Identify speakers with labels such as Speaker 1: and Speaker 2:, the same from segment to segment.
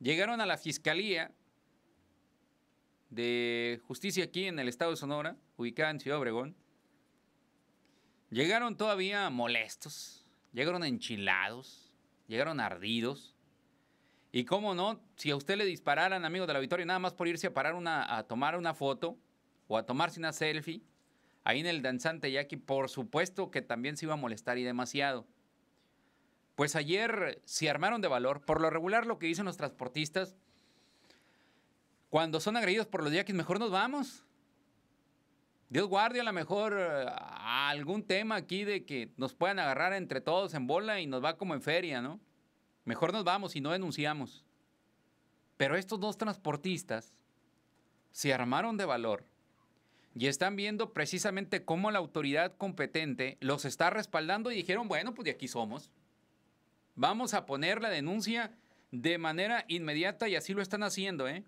Speaker 1: Llegaron a la Fiscalía de Justicia aquí en el estado de Sonora, ubicada en Ciudad Obregón. Llegaron todavía molestos, llegaron enchilados, llegaron ardidos. Y cómo no, si a usted le dispararan, de La Victoria, nada más por irse a parar una, a tomar una foto o a tomarse una selfie, ahí en el danzante Jackie, por supuesto que también se iba a molestar y demasiado. Pues ayer se armaron de valor. Por lo regular, lo que dicen los transportistas, cuando son agredidos por los yaquis, mejor nos vamos. Dios guarde a lo mejor eh, algún tema aquí de que nos puedan agarrar entre todos en bola y nos va como en feria, ¿no? Mejor nos vamos y no denunciamos. Pero estos dos transportistas se armaron de valor y están viendo precisamente cómo la autoridad competente los está respaldando y dijeron, bueno, pues de aquí somos. Vamos a poner la denuncia de manera inmediata y así lo están haciendo, ¿eh?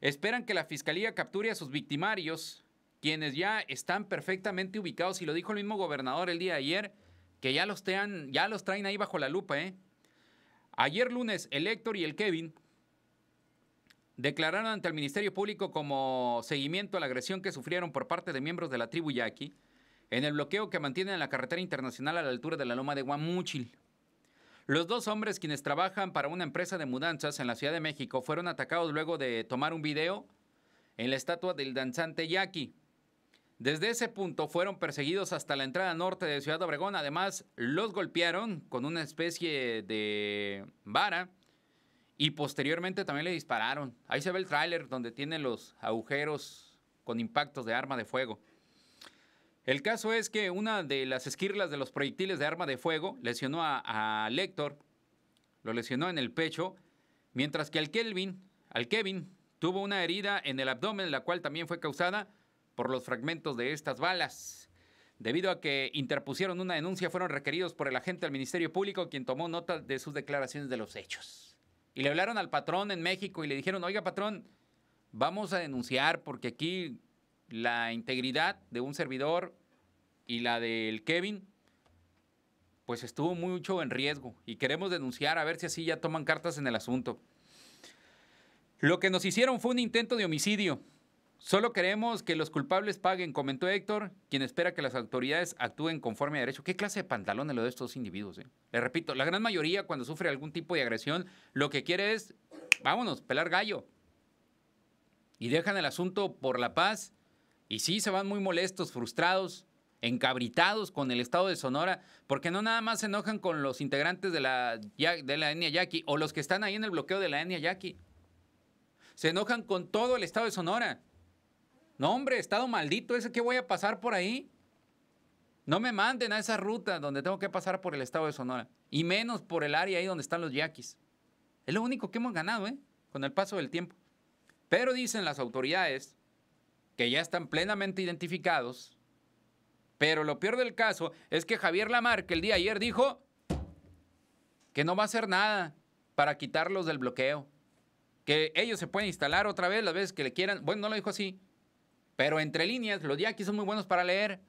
Speaker 1: Esperan que la fiscalía capture a sus victimarios, quienes ya están perfectamente ubicados, y lo dijo el mismo gobernador el día de ayer, que ya los, ya los traen ahí bajo la lupa, ¿eh? Ayer lunes, el Héctor y el Kevin declararon ante el Ministerio Público como seguimiento a la agresión que sufrieron por parte de miembros de la tribu Yaqui en el bloqueo que mantienen en la carretera internacional a la altura de la loma de Guamúchil. Los dos hombres quienes trabajan para una empresa de mudanzas en la Ciudad de México fueron atacados luego de tomar un video en la estatua del danzante Yaqui. Desde ese punto fueron perseguidos hasta la entrada norte de Ciudad Obregón. Además, los golpearon con una especie de vara y posteriormente también le dispararon. Ahí se ve el tráiler donde tiene los agujeros con impactos de arma de fuego. El caso es que una de las esquirlas de los proyectiles de arma de fuego lesionó a, Lector, lo lesionó en el pecho, mientras que al al Kevin, tuvo una herida en el abdomen, la cual también fue causada por los fragmentos de estas balas. Debido a que interpusieron una denuncia, fueron requeridos por el agente del Ministerio Público, quien tomó nota de sus declaraciones de los hechos. Y le hablaron al patrón en México y le dijeron, oiga patrón, vamos a denunciar porque aquí la integridad de un servidor y la del Kevin, pues estuvo mucho en riesgo y queremos denunciar a ver si así ya toman cartas en el asunto. Lo que nos hicieron fue un intento de homicidio. Solo queremos que los culpables paguen, comentó Héctor, quien espera que las autoridades actúen conforme a derecho. ¿Qué clase de pantalones lo de estos individuos? Eh? Le repito, la gran mayoría cuando sufre algún tipo de agresión, lo que quiere es, vámonos, pelar gallo. Y dejan el asunto por la paz y sí, se van muy molestos, frustrados, encabritados con el estado de Sonora, porque no nada más se enojan con los integrantes de la, de la etnia yaqui o los que están ahí en el bloqueo de la etnia yaqui. Se enojan con todo el estado de Sonora. No, hombre, estado maldito, ese que voy a pasar por ahí. No me manden a esa ruta donde tengo que pasar por el estado de Sonora, y menos por el área ahí donde están los yaquis. Es lo único que hemos ganado, ¿eh? Con el paso del tiempo. Pero dicen las autoridades que ya están plenamente identificados. Pero lo peor del caso es que Javier que el día ayer dijo que no va a hacer nada para quitarlos del bloqueo. Que ellos se pueden instalar otra vez las veces que le quieran. Bueno, no lo dijo así. Pero entre líneas, los aquí son muy buenos para leer.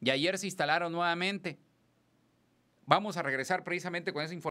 Speaker 1: Y ayer se instalaron nuevamente. Vamos a regresar precisamente con esa información.